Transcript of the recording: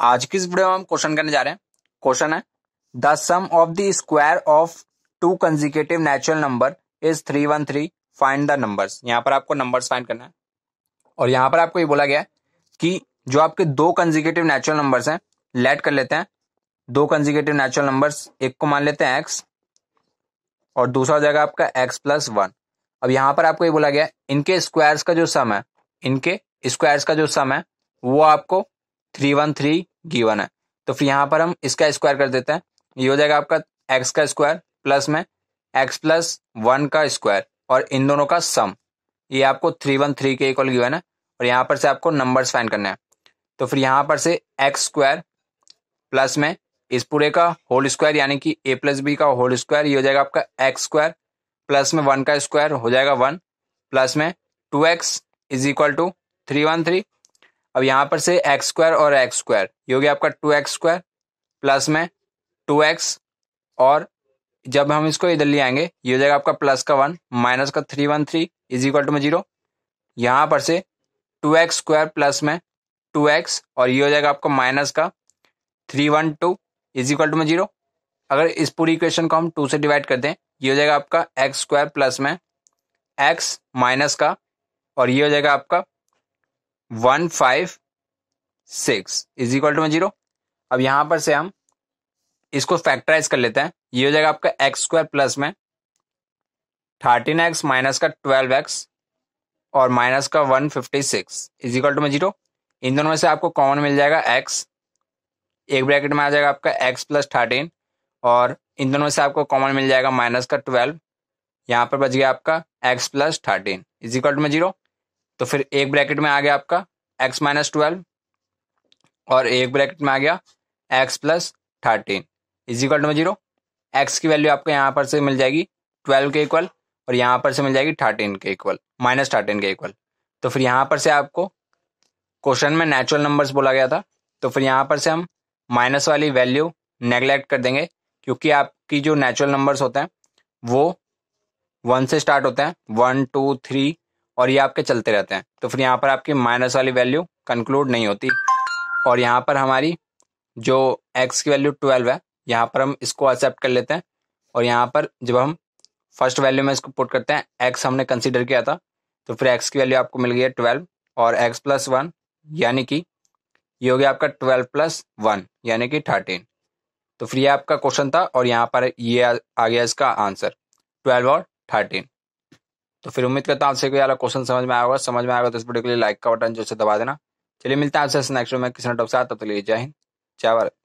आज की वीडियो में हम क्वेश्चन करने जा रहे हैं क्वेश्चन है the sum of the square of two consecutive natural number is three one three find the number यहाँ पर आपको नंबर फाइंड करना है और यहाँ पर आपको ये बोला गया है कि जो आपके दो कंजिकेटिव नेचुरल नंबर हैं लेट कर लेते हैं दो कंजिकेटिव नेचुरल नंबर एक को मान लेते हैं एक्स और दूसरा हो जाएगा आपका एक्स प्लस वन अब यहाँ पर आपको ये बोला गया इनके स्क्वायर्स का जो सम है इनके स्क्वायर्स का जो सम है वो आपको थ्री वन थ्री गिवन है तो फिर यहाँ पर हम इसका स्क्वायर कर देते हैं ये हो जाएगा आपका एक्स का स्क्वायर प्लस में एक्स प्लस वन का स्क्वायर और इन दोनों का सम ये आपको थ्री वन थ्री के इक्वल गिवन है और यहाँ पर से आपको नंबर्स फाइन करने हैं तो फिर यहाँ पर से एक्स स्क्वायर प्लस में इस पूरे का होल स्क्वायर यानी कि ए प्लस बी का होल स्क्वायर ये हो जाएगा आपका एक्स स्क्वायर प्लस में वन का स्क्वायर हो जाएगा वन प्लस में two x is equal to three one three अब यहाँ पर से एक्स स्क्वायर और एक्स स्क्वायर ये हो गया आपका टू एक्स स्क्वायर प्लस में टू एक्स और जब हम इसको इधर ले आएंगे ये हो जाएगा आपका प्लस का वन माइनस का three one three is equal to में जीरो यहाँ पर से टू एक्स स्क्वायर प्लस में टू एक्स और ये हो जाएगा आपका माइनस का three one two is equal to में जीरो अगर इस पूरी इक्वेशन को हम टू से डिवाइड कर दें ये हो जाएगा आपका एक्स स्क्वायर प्लस में एक्स माइनस का और ये हो जाएगा आपका one five six is equal to में जीरो अब यहां पर से हम इसको फैक्टराइज कर लेते हैं ये हो जाएगा आपका एक्स स्क्वायर प्लस में थर्टीन एक्स माइनस का ट्वेल्व एक्स और माइनस का one fifty six is equal to में जीरो इन दोनों में से आपको कॉमन मिल जाएगा एक्स एक ब्रैकेट में आ जाएगा आपका एक्स प्लस थर्टीन और इन दोनों में से आपको कॉमन मिल जाएगा माइनस का ट्वेल्व यहाँ पर बच गया आपका x plus thirteen is equal to में जीरो तो फिर एक ब्रैकेट में आ गया आपका एक्स माइनस ट्वेल्व और एक ब्रैकेट में आ गया x plus thirteen is equal to zero x की वैल्यू आपको यहाँ पर से मिल जाएगी ट्वेल्व के इक्वल और यहाँ पर से मिल जाएगी थर्टीन के इक्वल माइनस थर्टीन के इक्वल तो फिर यहाँ पर से आपको क्वेश्चन में नेचुरल नंबर्स बोला गया था तो फिर यहाँ पर से हम माइनस वाली वैल्यू नेगलेक्ट कर देंगे क्योंकि आपकी जो नेचुरल नंबर्स होते हैं वो वन से स्टार्ट होते हैं वन टू थ्री और ये आपके चलते रहते हैं तो फिर यहाँ पर आपकी माइनस वाली वैल्यू कंक्लूड नहीं होती और यहाँ पर हमारी जो एक्स की वैल्यू ट्वेल्व है यहाँ पर हम इसको एक्सेप्ट कर लेते हैं और यहाँ पर जब हम फर्स्ट वैल्यू में इसको पुट करते हैं एक्स हमने कंसिडर किया था तो फिर एक्स की वैल्यू आपको मिल गई है ट्वेल्व और एक्स प्लस वन यानी कि ये हो गया आपका ट्वेल्व प्लस वन यानी कि थर्टीन तो फिर ये आपका क्वेश्चन था और यहाँ पर ये आ गया इसका आंसर ट्वेल्व और थर्टीन तो फिर उम्मीद करता हूँ आपसे कोई वाला क्वेश्चन समझ में आएगा समझ में आएगा तो इस वीडियो के लिए लाइक का बटन जो है दबा देना चलिए मिलता है आपसे नेक्स्ट में किसी ने टॉप से आता तो लिए जय हिंद जय भारत